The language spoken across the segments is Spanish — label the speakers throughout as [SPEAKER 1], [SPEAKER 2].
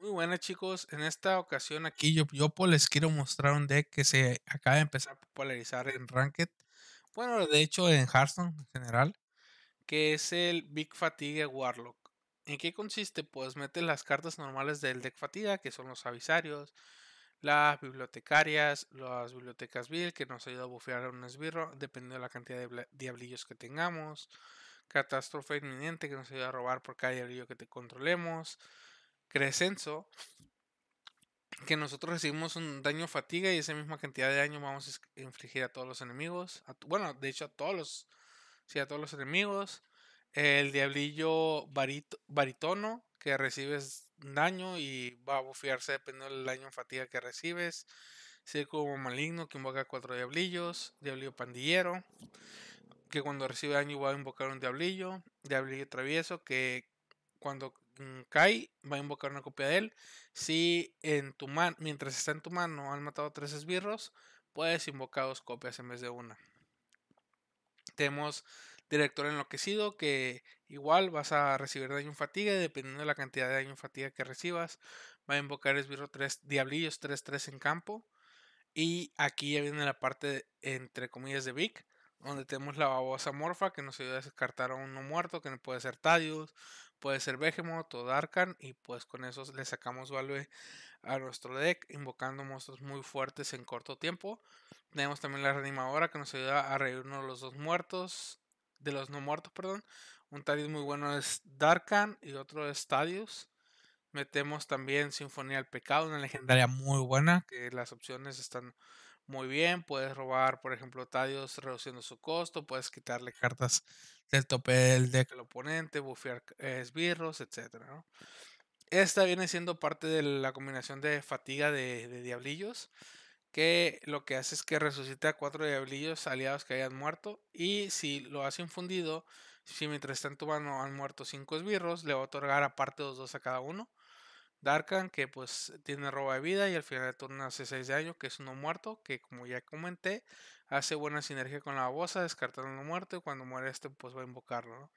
[SPEAKER 1] Muy buenas chicos, en esta ocasión aquí yo, yo pues, les quiero mostrar un deck que se acaba de empezar a popularizar en Ranked, bueno de hecho en Hearthstone en general, que es el Big Fatigue Warlock. ¿En qué consiste? Pues mete las cartas normales del deck Fatiga, que son los avisarios, las bibliotecarias, las bibliotecas Bill, que nos ayuda a bufear a un esbirro, dependiendo de la cantidad de diablillos que tengamos, catástrofe inminente, que nos ayuda a robar por cada diablillo que te controlemos, Crescenso, que nosotros recibimos un daño fatiga y esa misma cantidad de daño vamos a infligir a todos los enemigos. bueno, de hecho a todos los, a todos los enemigos. El diablillo barito, baritono, que recibes daño y va a bufiarse dependiendo del daño fatiga que recibes. como maligno que invoca cuatro diablillos. Diablillo pandillero que cuando recibe daño va a invocar un diablillo. Diablillo travieso que cuando Kai mm, va a invocar una copia de él. Si en tu mano, mientras está en tu mano, han matado tres esbirros, puedes invocar dos copias en vez de una. Tenemos director enloquecido que igual vas a recibir daño y fatiga y dependiendo de la cantidad de daño y fatiga que recibas va a invocar esbirro 3 diablillos 3-3 en campo y aquí ya viene la parte entre comillas de Vic donde tenemos la babosa morfa que nos ayuda a descartar a no muerto, que puede ser Tadius, puede ser Behemoth o Darkan, y pues con eso le sacamos value a nuestro deck, invocando monstruos muy fuertes en corto tiempo. Tenemos también la reanimadora que nos ayuda a reírnos los dos muertos, de los no muertos, perdón. Un Tadius muy bueno es Darkan y otro es Tadius. Metemos también Sinfonía del Pecado, una legendaria muy buena, que las opciones están muy bien. Puedes robar, por ejemplo, Tadios reduciendo su costo. Puedes quitarle cartas del tope del oponente, bufear eh, esbirros, etc. Esta viene siendo parte de la combinación de fatiga de, diablillos. Que lo que hace es que resucita a cuatro diablillos aliados que hayan muerto. Y si lo has infundido, si mientras está en tu mano han muerto cinco esbirros, le va a otorgar aparte dos dos a cada uno. Darkan, que pues tiene roba de vida y al final turno hace 6 de año, que es uno muerto, que como ya comenté, hace buena sinergia con la babosa, descartando uno muerto y cuando muere este pues va a invocarlo,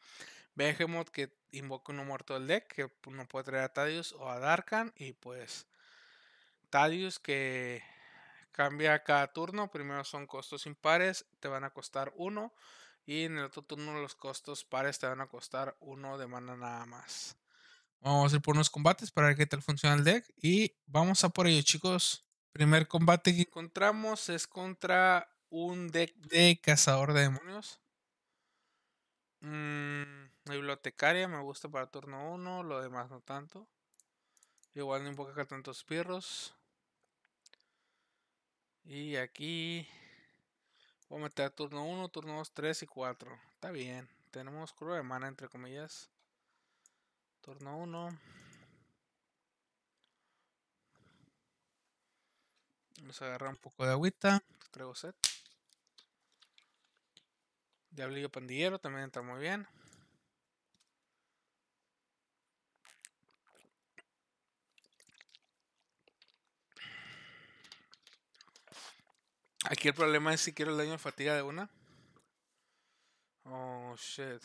[SPEAKER 1] Behemoth que invoca uno muerto del deck, que pues, no puede traer a Tadius o a Darkan y pues Tadius que cambia cada turno, primero son costos impares, te van a costar uno y en el otro turno los costos pares te van a costar uno de mana nada más. Vamos a ir por unos combates para ver qué tal funciona el deck. Y vamos a por ello, chicos. Primer combate que encontramos es contra un deck de cazador de demonios. Mm, bibliotecaria me gusta para turno 1, lo demás no tanto. Igual no acá tantos pirros. Y aquí voy a meter turno 1, turno 2, 3 y 4. Está bien. Tenemos curva de mana, entre comillas. Torno 1. Vamos a agarrar un poco de agüita. Traigo set. Diablillo pandillero también entra muy bien. Aquí el problema es si quiero el daño de fatiga de una. Oh shit.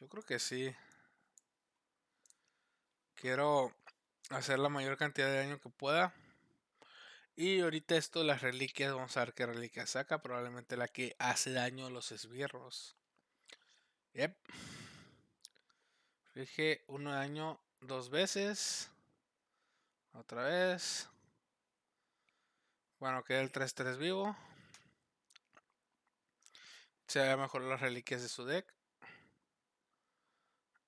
[SPEAKER 1] Yo creo que sí. Quiero hacer la mayor cantidad de daño que pueda. Y ahorita esto, las reliquias, vamos a ver qué reliquia saca. Probablemente la que hace daño a los esbirros. Yep. Fije, uno de daño dos veces. Otra vez. Bueno, queda el 3-3 vivo. Se ve mejor las reliquias de su deck.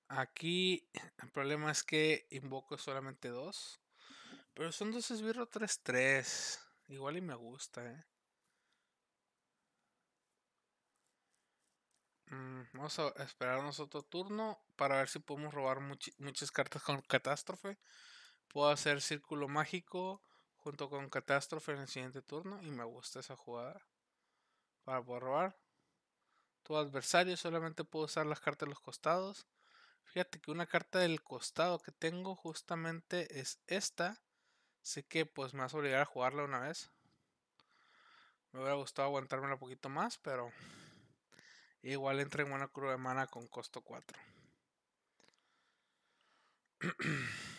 [SPEAKER 1] Aquí el problema es que invoco solamente dos. Pero son dos esbirro 3-3. Igual y me gusta, ¿eh? Mm, vamos a esperarnos otro turno para ver si podemos robar muchas cartas con catástrofe. Puedo hacer círculo mágico junto con catástrofe en el siguiente turno y me gusta esa jugada para poder robar. Tu adversario solamente puedo usar las cartas de los costados Fíjate que una carta del costado que tengo justamente es esta. Así que pues me vas a obligar a jugarla una vez. Me hubiera gustado aguantármela un poquito más, pero igual entra en buena curva de mana con costo 4.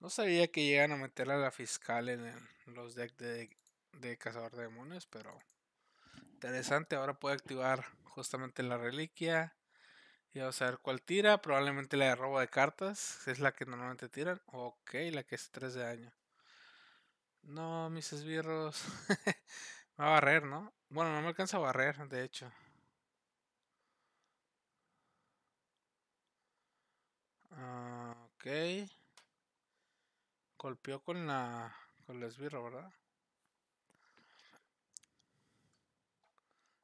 [SPEAKER 1] No sabía que llegan a meter a la fiscal en, los decks de, de, cazador de demonios, pero interesante. Ahora puede activar justamente la reliquia. Y vamos a ver cuál tira. Probablemente la de robo de cartas. es la que normalmente tiran. Ok, la que es 3 de daño. No, mis esbirros. me va a barrer, ¿no? Bueno, no me alcanza a barrer, de hecho. Ah, ok. Golpeó con la. con la esbirro, ¿verdad?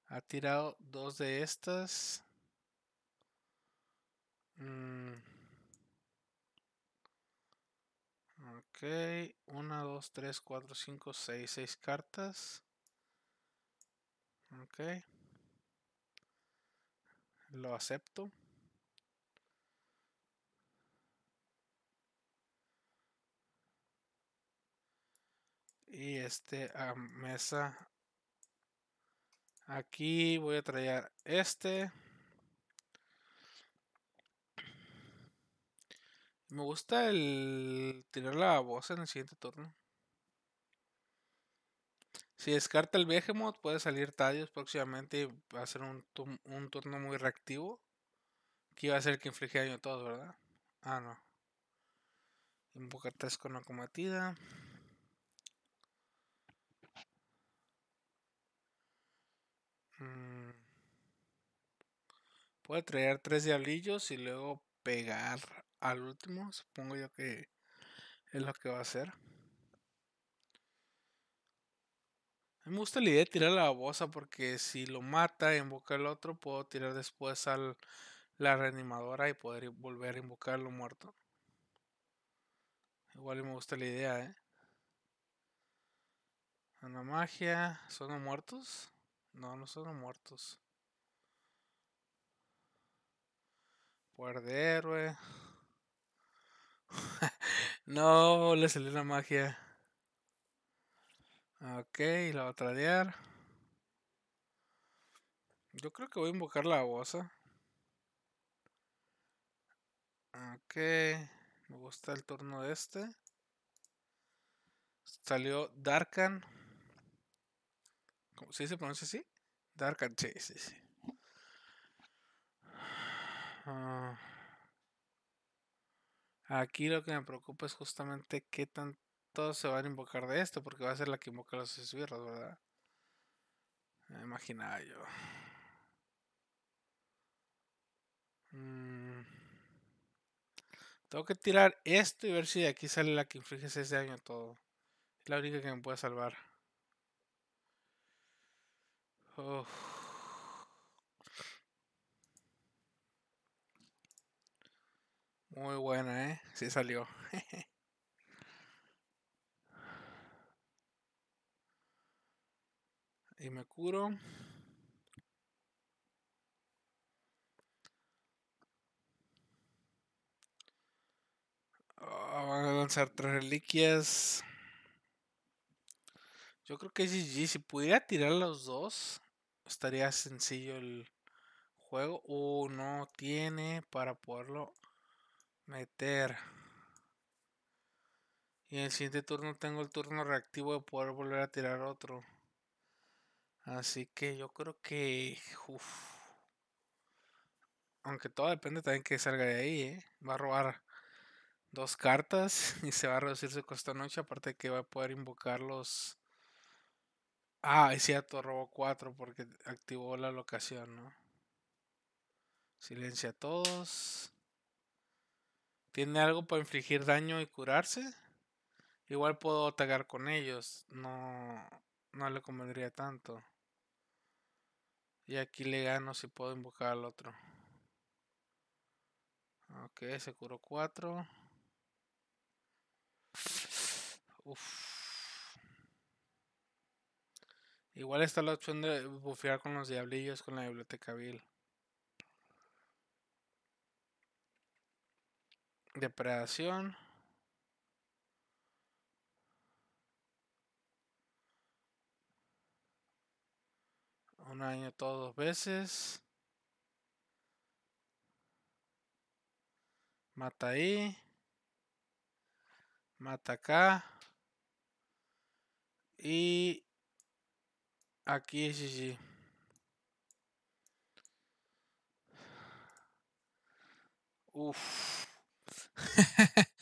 [SPEAKER 1] Ha tirado dos de estas. Mm. Ok, 1, 2, 3, 4, 5, 6, 6 cartas. Ok. Lo acepto. Y este a mesa. Aquí voy a traer este. Me gusta el tirar la voz en el siguiente turno. Si descarta el Behemoth, puede salir Tadius próximamente y a un, un turno muy reactivo. Que iba a ser el que inflige daño a todos, ¿verdad? Ah, no. Invocar tres con una combatida. Mm. Puede traer tres diablillos y luego pegar al último, supongo yo que es lo que va a hacer. me gusta la idea de tirar la babosa porque si lo mata e invoca el otro, puedo tirar después a la reanimadora y poder volver a invocarlo muerto. Igual me gusta la idea, ¿eh? Una magia. ¿Son muertos? No, no son muertos. Poder de héroe no, le salió la magia. Ok, la va a tradear. Yo creo que voy a invocar la bosa. Ok, me gusta el turno de este. Salió Darkan. ¿Cómo, ¿Sí se pronuncia así? Darkan, sí, sí, sí. Ah. Aquí lo que me preocupa es justamente qué tanto se van a invocar de esto, porque va a ser la que invoca los esbirros, ¿verdad? Me imaginaba yo. Mm. Tengo que tirar esto y ver si de aquí sale la que inflige ese daño todo. Es la única que me puede salvar. Muy buena, ¿eh? Sí salió. y me curo. Ah, van a lanzar tres reliquias. Yo creo que GG, si pudiera tirar los dos, estaría sencillo el juego. O no tiene para poderlo meter. Y en el siguiente turno tengo el turno reactivo de poder volver a tirar otro. Así que yo creo que... Aunque todo depende también que salga de ahí. ¿eh? Va a robar dos cartas y se va a reducir su costo noche. Aparte que va a poder invocar los... Ah, es cierto, robó cuatro porque activó la locación, ¿no? Silencia a todos. ¿Tiene algo para infligir daño y curarse? Igual puedo tagar con ellos. No, no le convendría tanto. Y aquí le gano si puedo invocar al otro. Ok, se curó 4. Igual está la opción de bufear con los diablillos con la biblioteca vil. depredación. Un año todos dos veces. Mata ahí. Mata acá. Y aquí es GG. Uf.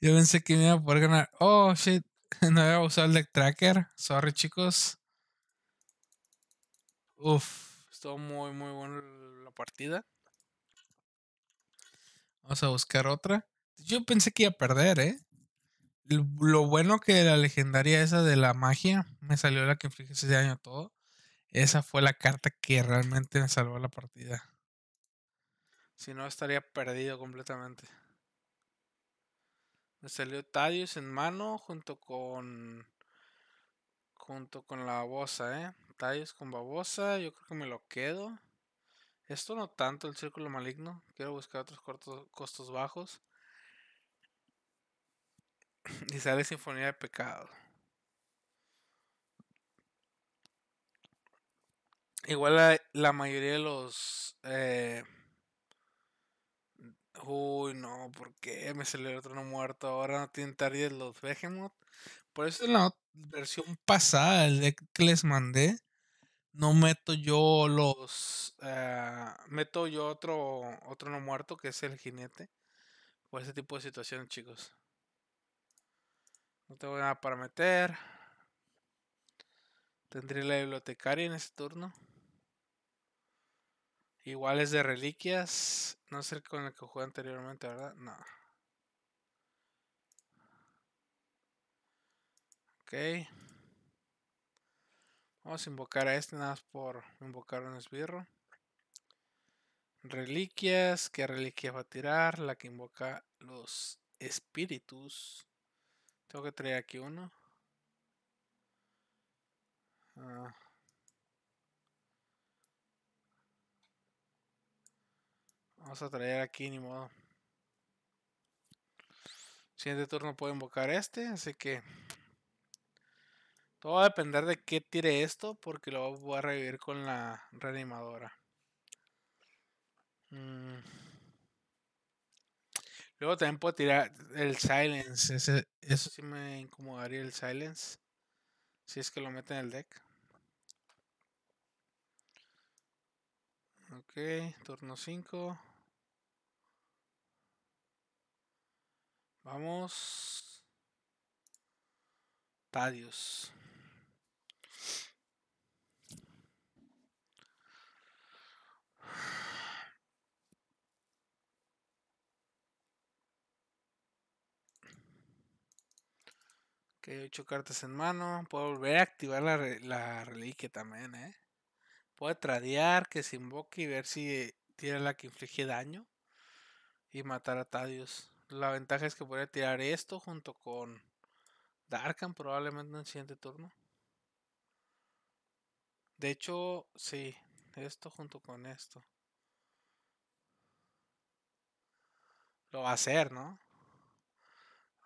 [SPEAKER 1] Yo pensé que me iba a poder ganar. Oh, shit. No había usado el deck tracker. Sorry, chicos. Uf, estuvo muy, muy buena la partida. Vamos a buscar otra. Yo pensé que iba a perder, ¿eh? Lo bueno que la legendaria esa de la magia me salió la que inflige ese daño a todo. Esa fue la carta que realmente me salvó la partida. Si no, estaría perdido completamente. Me salió Tadius en mano junto con. Junto con la babosa, ¿eh? Tadius con babosa. Yo creo que me lo quedo. Esto no tanto, el círculo maligno. Quiero buscar otros cortos, costos bajos. Y sale Sinfonía de Pecado. Igual la, la mayoría de los. Eh, Uy, no, ¿por qué? Me salió el no muerto. Ahora no tienen target los Behemoth. Por eso en la versión pasada, el deck que les mandé, no meto yo los. Eh, meto yo otro, otro no muerto, que es el jinete. Por ese tipo de situaciones, chicos. No tengo nada para meter. Tendría la bibliotecaria en ese turno. Igual es de reliquias. No sé con el que jugué anteriormente, ¿verdad? No. Ok. Vamos a invocar a este nada más por invocar un esbirro. Reliquias. ¿Qué reliquia va a tirar? La que invoca los espíritus. Tengo que traer aquí uno. Ah. Vamos a traer aquí, ni modo. Siguiente turno puedo invocar este, así que... Todo va a depender de qué tire esto, porque lo voy a revivir con la reanimadora. Mm. Luego también puedo tirar el silence. eso sí me incomodaría el silence. Si es que lo meten en el deck. Ok, turno 5. Vamos. Tadios. Ok, ocho cartas en mano. Puedo volver a activar la, reliquia también, ¿eh? Puedo tradear, que se invoque y ver si eh, tiene la que inflige daño. Y matar a Tadios. La ventaja es que podría tirar esto junto con Darkan probablemente en el siguiente turno. De hecho, sí, esto junto con esto. Lo va a hacer, ¿no?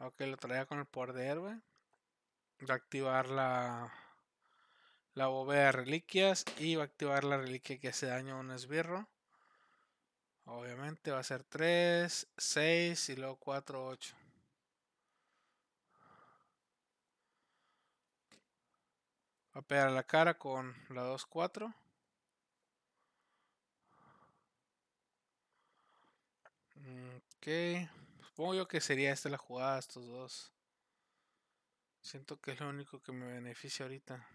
[SPEAKER 1] Ok, lo traía con el poder de héroe. Va a activar la, la bóveda de reliquias y va a activar la reliquia que hace daño a un esbirro. Obviamente va a ser 3, 6 y luego 4, 8. Va a pegar la cara con la 2, 4. Ok. Supongo yo que sería esta la jugada, estos dos. Siento que es lo único que me beneficia ahorita.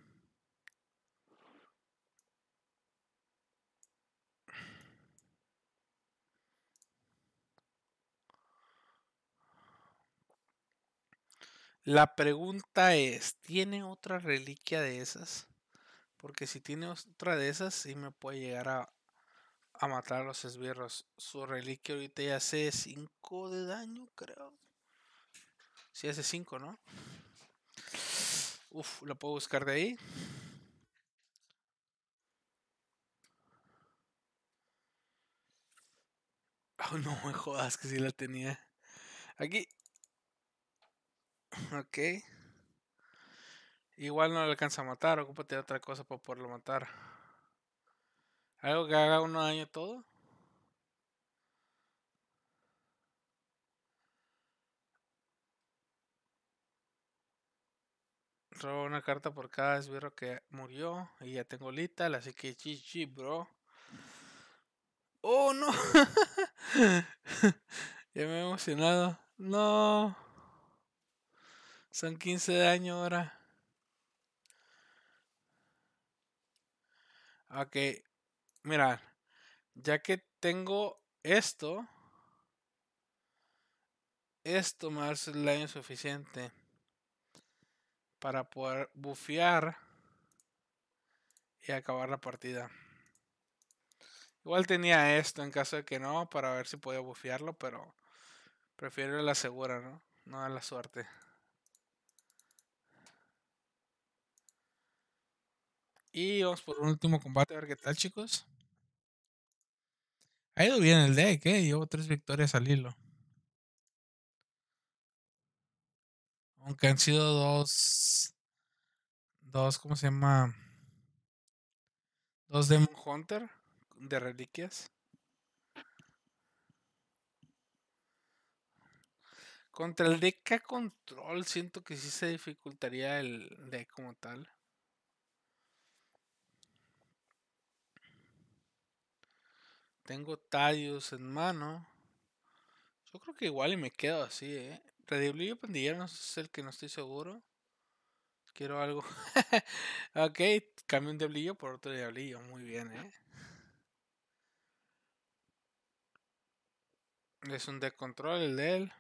[SPEAKER 1] La pregunta es, ¿tiene otra reliquia de esas? Porque si tiene otra de esas, sí me puede llegar a, a matar a los esbirros. Su reliquia ahorita ya hace 5 de daño, creo. Si hace 5, ¿no? Uf, la puedo buscar de ahí. Oh, no me jodas que sí la tenía. Aquí. Ok. Igual no le alcanza a matar, Ocupate de otra cosa para poderlo matar. Algo que haga uno daño todo. Robo una carta por cada esbirro que murió. Y ya tengo lital así que GG, bro. ¡Oh, no! ya me he emocionado. ¡No! Son 15 de año ahora. Ok. Mira Ya que tengo esto. Esto me hace el daño suficiente. Para poder bufear. Y acabar la partida. Igual tenía esto en caso de que no, para ver si podía bufearlo, pero prefiero la segura, ¿no? No da la suerte. Y vamos por un último combate a ver qué tal, chicos. Ha ido bien el deck, ¿eh? Llevo tres victorias al hilo. Aunque han sido dos. Dos, ¿cómo se llama? Dos Demon Hunter de reliquias. Contra el que Control siento que sí se dificultaría el deck como tal. Tengo tallos en mano. Yo creo que igual y me quedo así, ¿eh? Rediablillo Pandillero no es el que no estoy seguro. Quiero algo. ok, cambio un diablillo por otro diablillo. Muy bien, ¿eh? Es un de control el de él.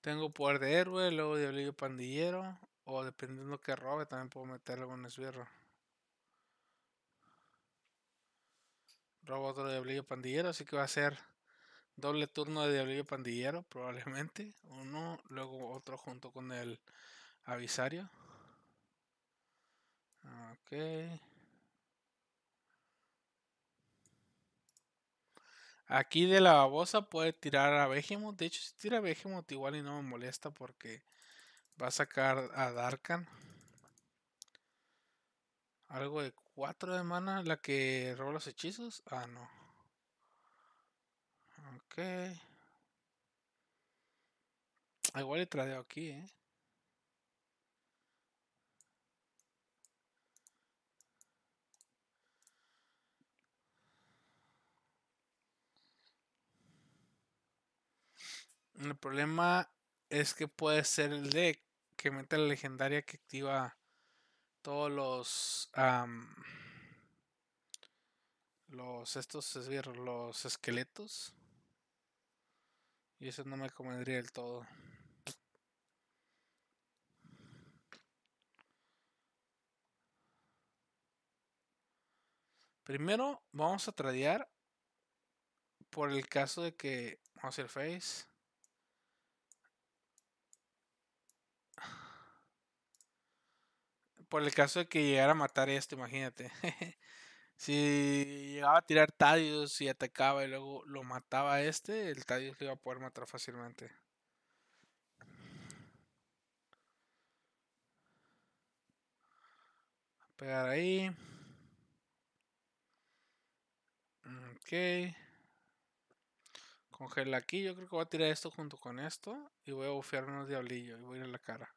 [SPEAKER 1] Tengo poder de héroe, luego diablillo pandillero. O dependiendo que robe, también puedo meterle con esbirro. robo otro diablillo pandillero, así que va a ser doble turno de diablillo pandillero, probablemente. Uno, luego otro junto con el avisario. Ok. Aquí de la babosa puede tirar a Behemoth. De hecho, si tira a Behemoth igual y no me molesta porque va a sacar a Darkan. Algo de cuatro de mana la que roba los hechizos? Ah, no. Ok. Igual le tradeo aquí, eh. El problema es que puede ser el deck que mete la legendaria que activa todos los los estos es los esqueletos y eso no me convendría del todo primero vamos a tradear por el caso de que vamos a hacer face por el caso de que llegara a matar este. imagínate. si llegaba a tirar Tadius y atacaba y luego lo mataba a este, el Tadius lo iba a poder matar fácilmente. pegar ahí. Ok. Congela aquí. Yo creo que voy a tirar esto junto con esto. Y voy a bufear unos diablillo. Y voy a ir a la cara.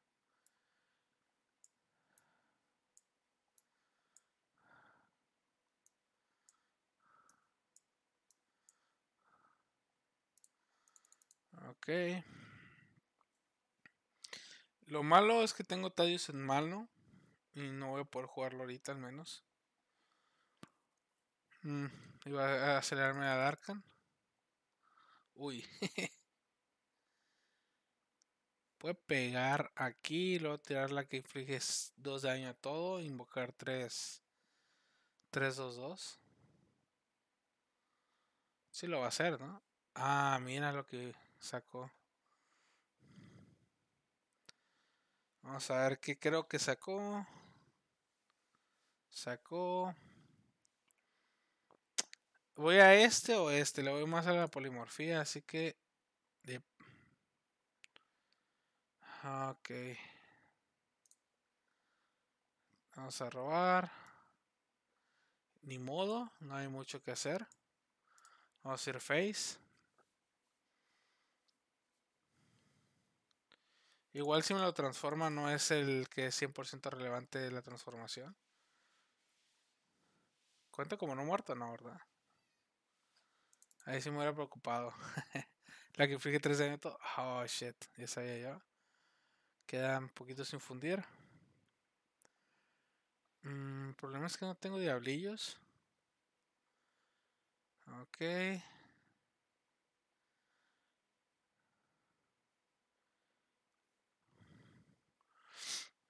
[SPEAKER 1] Lo malo es que tengo tallos en mano. Y no voy a poder jugarlo ahorita al menos. Mm, iba a acelerarme a Darkan. Uy. Puede pegar aquí, luego tirar la que inflige Dos de daño a todo, invocar 3. 3, 2, 2. Sí lo va a hacer, ¿no? Ah, mira lo que sacó. Vamos a ver qué creo que sacó. Sacó. Voy a este o este. Le voy más a la polimorfía, así que... Ah, ok. Vamos a robar. Ni modo, no hay mucho que hacer. Vamos a hacer face. Igual si me lo transforma no es el que es 100% relevante de la transformación. Cuenta como no muerto, no, ¿verdad? Ahí sí me hubiera preocupado. la que fije 3 Oh shit, ya sabía yo. Queda un poquito sin fundir. Mm, el problema es que no tengo diablillos. Ok.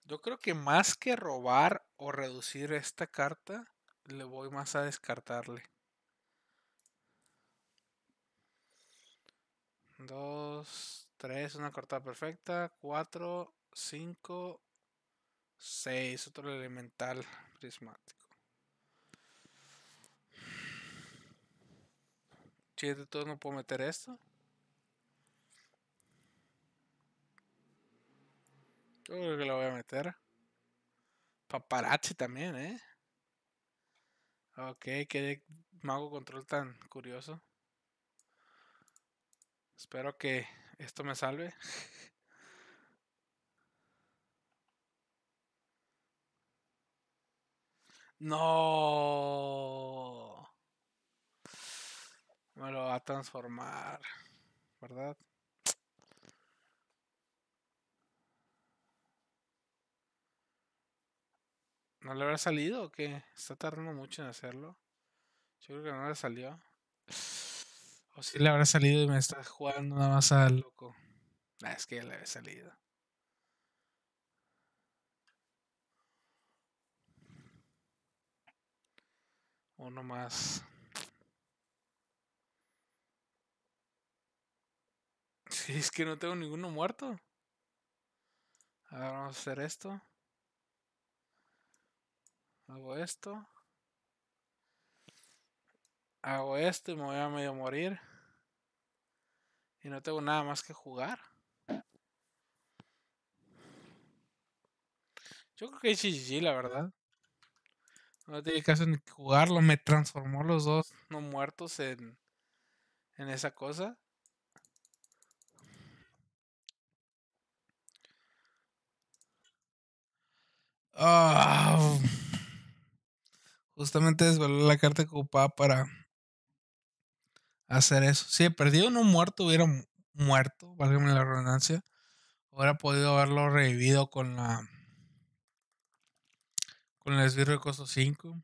[SPEAKER 1] Yo creo que más que robar o reducir esta carta, le voy más a descartarle. Dos, tres, una carta perfecta. Cuatro, cinco, seis, otro elemental prismático. Siete todos no puedo meter esto. creo que lo voy a meter. Paparazzi también, ¿eh? Ok, qué mago control tan curioso. Espero que esto me salve. No. Me lo va a transformar. ¿Verdad? ¿No le habrá salido o qué? Está tardando mucho en hacerlo. Yo creo que no le salió. O si le habrá salido y me está jugando nada más al loco. Ah, es que ya le había salido. Uno más. es que no tengo ninguno muerto. Ahora vamos a hacer esto. Hago esto. Hago esto y me voy a medio morir. Y no tengo nada más que jugar. Yo creo que es GG, la verdad. No tenía caso ni jugarlo. Me transformó los dos no muertos en, en esa cosa. Ah, justamente desveló la carta que ocupaba para hacer eso. Si he perdido no muerto hubiera muerto, válgame la redundancia, hubiera podido haberlo revivido con la con el esbirro de costo 5.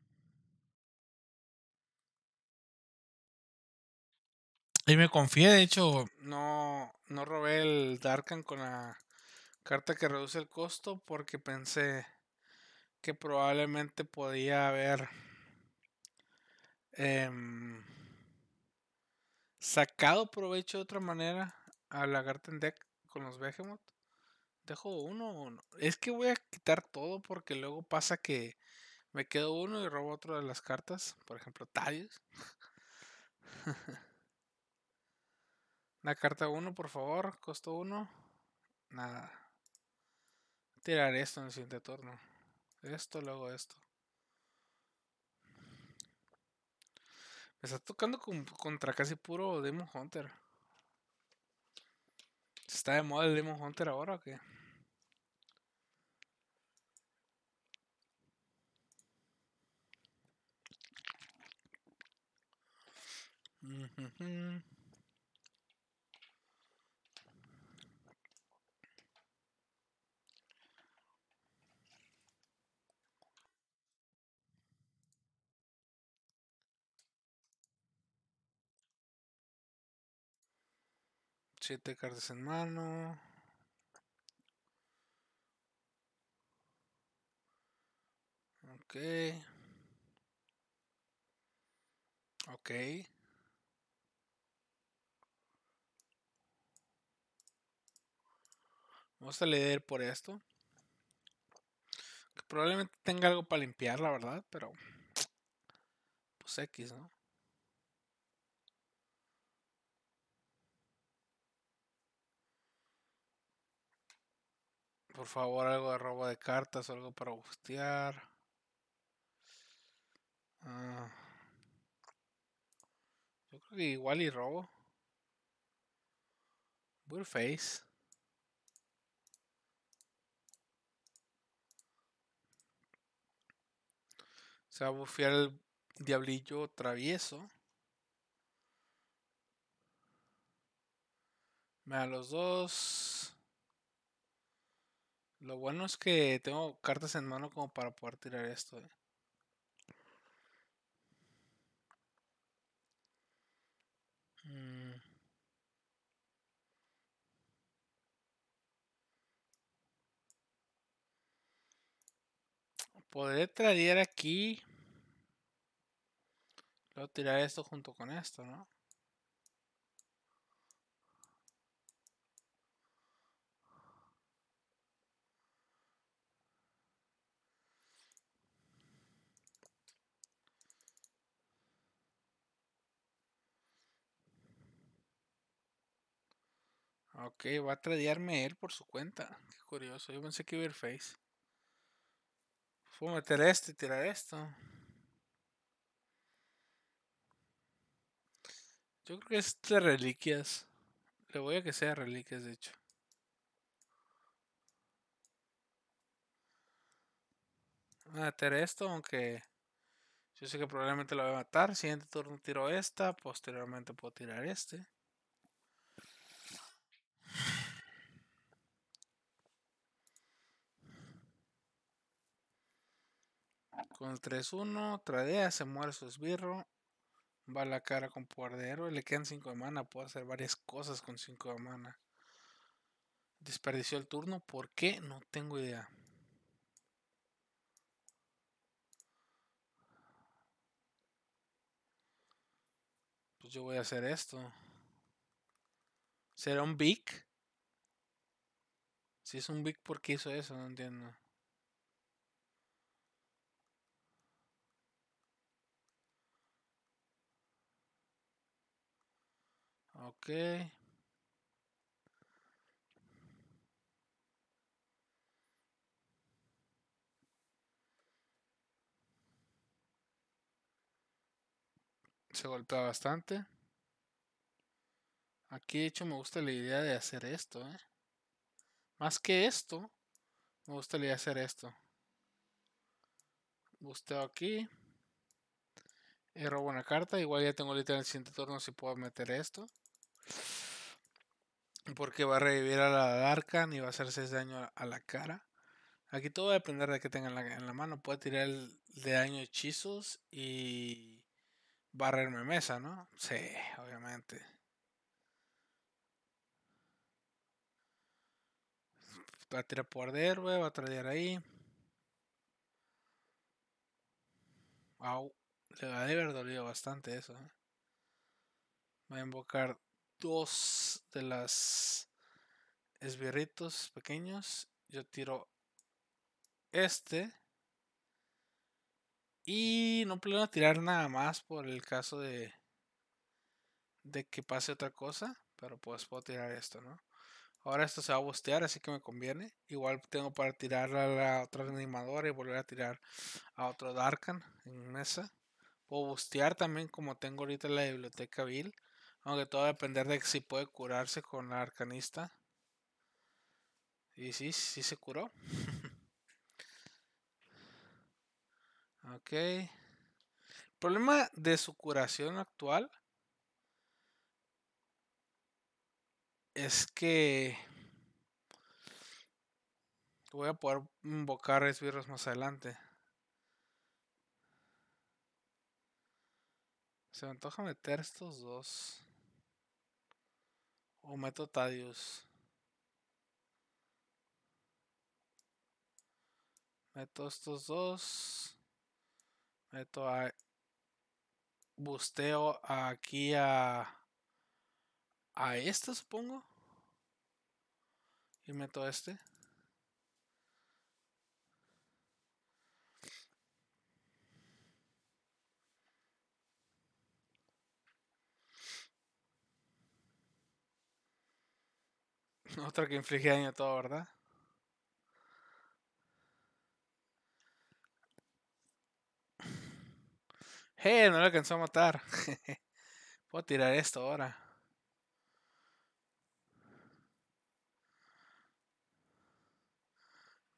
[SPEAKER 1] Y me confié, de hecho, no, no robé el Darkan con la carta que reduce el costo porque pensé, que probablemente podía haber em, sacado provecho de otra manera a Lagarten Deck con los Behemoth. Dejo uno, no Es que voy a quitar todo porque luego pasa que me quedo uno y robo otra de las cartas. Por ejemplo, Tadius. La carta uno por favor. Costó uno. Nada. Tirar esto en el siguiente turno esto, luego esto. Me está tocando contra casi puro Demon Hunter. ¿Está de moda el Demon Hunter ahora o qué? mm Siete cartas en mano. Ok. Ok. Vamos a leer por esto. Que probablemente tenga algo para limpiar, la verdad, pero... Pues X, ¿no? Por favor, algo de robo de cartas o algo para bustear. Ah. Yo creo que igual y robo. will face. Se va a el diablillo travieso. Me da los dos. Lo bueno es que tengo cartas en mano como para poder tirar esto. Eh. Mm. Podré traer aquí. Luego tirar esto junto con esto, ¿no? Ok, va a tradearme él por su cuenta. Qué curioso. Yo pensé que iba a ir face. meter esto y tirar esto. Yo creo que es de reliquias. Le voy a que sea reliquias, de hecho. Voy a meter esto, aunque yo sé que probablemente lo voy a matar. Siguiente turno tiro esta. Posteriormente puedo tirar este. Con el 3-1, tradea, se muere su esbirro. Va a la cara con poder de héroe. Le quedan 5 de mana. Puede hacer varias cosas con 5 de mana. Desperdició el turno. ¿Por qué? No tengo idea. Pues yo voy a hacer esto. ¿Será un big? Si es un big, ¿por qué hizo eso? No entiendo. Ok. Se golpea bastante. Aquí de hecho me gusta la idea de hacer esto. ¿eh? Más que esto, me gusta la idea de hacer esto. Busteo aquí. Y robo una carta. Igual ya tengo literal el siguiente turno si puedo meter esto. Porque va a revivir a la Darkan Y va a hacerse daño a la cara. Aquí todo va a depender de que tenga en la, mano. Puede tirar el de daño hechizos y barrerme mesa, ¿no? Sí, obviamente. Va a tirar por de héroe, va a traer ahí. Wow le va a haber dolido bastante eso. Voy ¿eh? Va a invocar dos de las esbirritos pequeños. Yo tiro este. Y no puedo tirar nada más por el caso de, de que pase otra cosa. Pero pues puedo tirar esto, ¿no? Ahora esto se va a bustear así que me conviene. Igual tengo para tirar a la otra animadora y volver a tirar a otro Darkan en mesa. Puedo bustear también como tengo ahorita la biblioteca Bill. Aunque todo va a depender de si puede curarse con la arcanista. Y sí, sí se curó. ok. El problema de su curación actual es que voy a poder invocar esbirros más adelante. Se me antoja meter estos dos o meto Tadius. Meto estos dos. Meto a. Busteo aquí a. A este, supongo. Y meto este. Otra que inflige daño a todo, ¿verdad? Hey, eh, no lo alcanzó a matar. Puedo tirar esto ahora.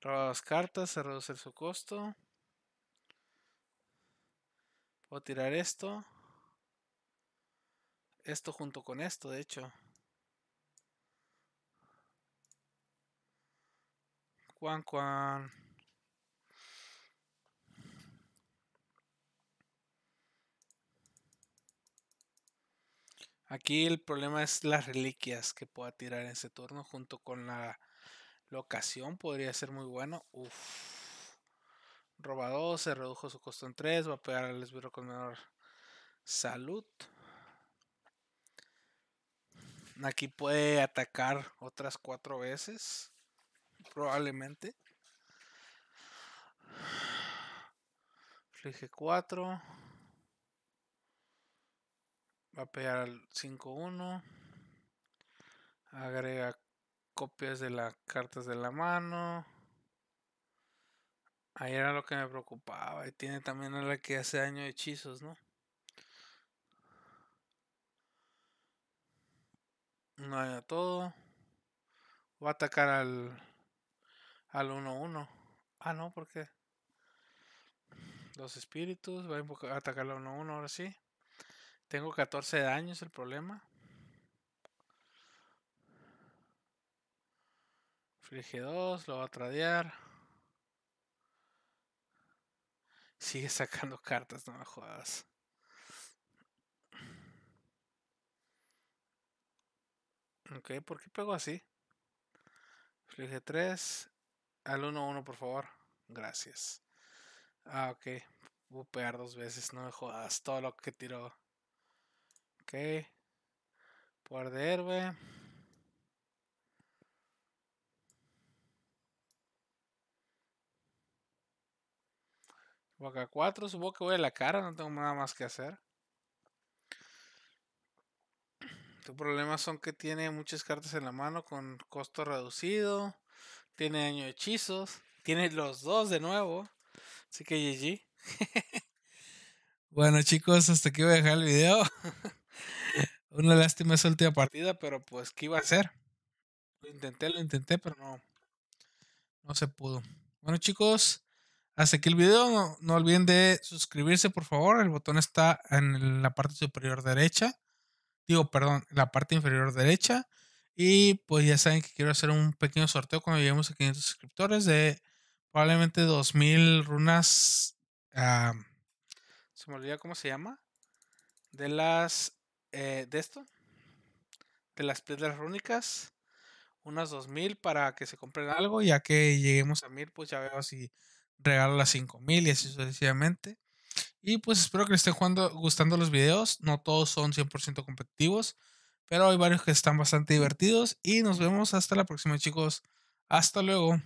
[SPEAKER 1] Roba las cartas, se reduce su costo. Puedo tirar esto. Esto junto con esto, de hecho. Aquí el problema es las reliquias que pueda tirar en ese turno junto con la locación. Podría ser muy bueno. Uf. Roba se redujo su costo en 3. Va a pegar al esbirro con menor salud. Aquí puede atacar otras 4 veces probablemente. Flige 4. Va a pegar al 5-1. Agrega copias de las cartas de la mano. Ahí era lo que me preocupaba. Y tiene también a la que hace daño de hechizos, ¿no? No a todo. Va a atacar al al 1-1. Ah, no, ¿por qué? Dos espíritus. Va a atacar al 1-1 ahora sí. Tengo 14 daños el problema. Frige 2, lo va a tradear. Sigue sacando cartas, no me jodas. Ok, ¿por qué pego así? Flige 3, al 1-1, por favor. Gracias. Ah, ok. a pegar dos veces, no me jodas. Todo lo que tiró. Ok. Poder de héroe. Boca 4, supongo que voy a la cara, no tengo nada más que hacer. Tu problema son que tiene muchas cartas en la mano con costo reducido tiene año hechizos, tiene los dos de nuevo. Así que GG. bueno, chicos, hasta aquí voy a dejar el video. Una lástima esa última partida, pero pues, ¿qué iba a hacer? Lo intenté, lo intenté, pero no. No se pudo. Bueno, chicos, hasta aquí el video. No, no olviden de suscribirse, por favor. El botón está en la parte superior derecha. Digo, perdón, en la parte inferior derecha. Y pues ya saben que quiero hacer un pequeño sorteo cuando lleguemos a 500 suscriptores de probablemente 2000 runas. Ah, se me olvida cómo se llama. De las. Eh, de esto. De las piedras rúnicas. Unas 2000 para que se compren algo. Ya que lleguemos a 1000, pues ya veo si regalo las 5000 y así sucesivamente. Y pues espero que les estén jugando, gustando los videos. No todos son 100% competitivos pero hay varios que están bastante divertidos y nos vemos hasta la próxima chicos. Hasta luego.